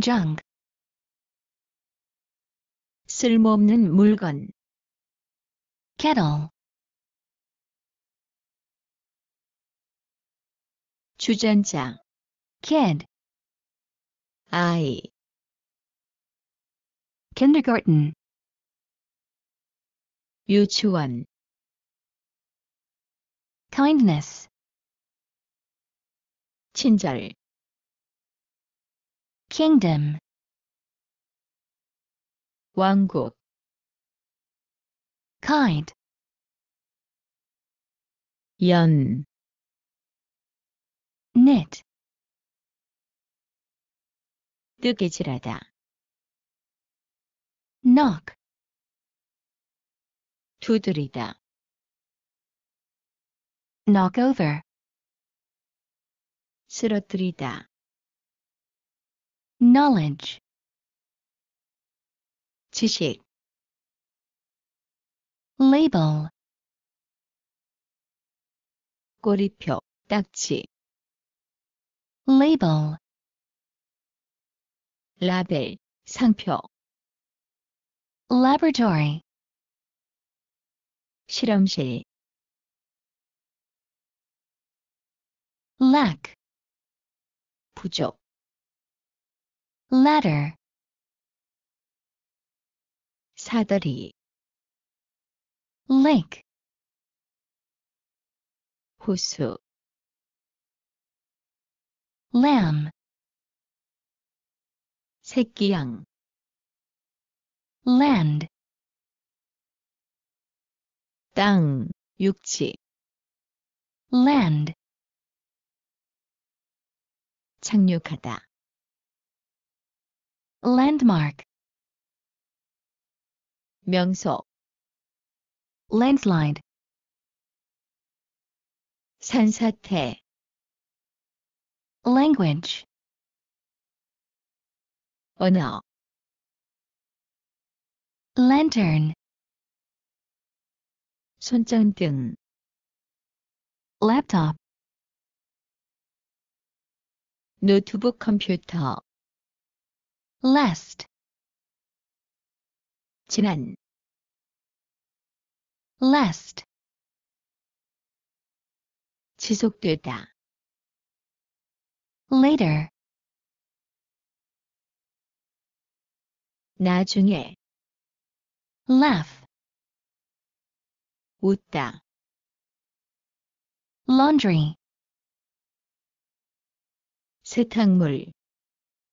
장 쓸모없는 물건 kettle 주전자 kid 아이 kindergarten 유치원 kindness 친절 kingdom 왕국 kind 연 knit 뜨개질하다 knock 두드리다 knock over 쓰러뜨리다 knowledge 지식 label 꼬리표 딱지 label 라벨 상표 laboratory 실험실 lack 부족 letter 사다리 lake 호수 lamb 새끼양 land 땅, 육지 land 착륙하다 landmark 명소 landslide 산사태 language 언어 lantern 손전등 laptop 노트북 컴퓨터 last 지난 last 지속되다 later 나중에 laugh 웃다 laundry 세탁물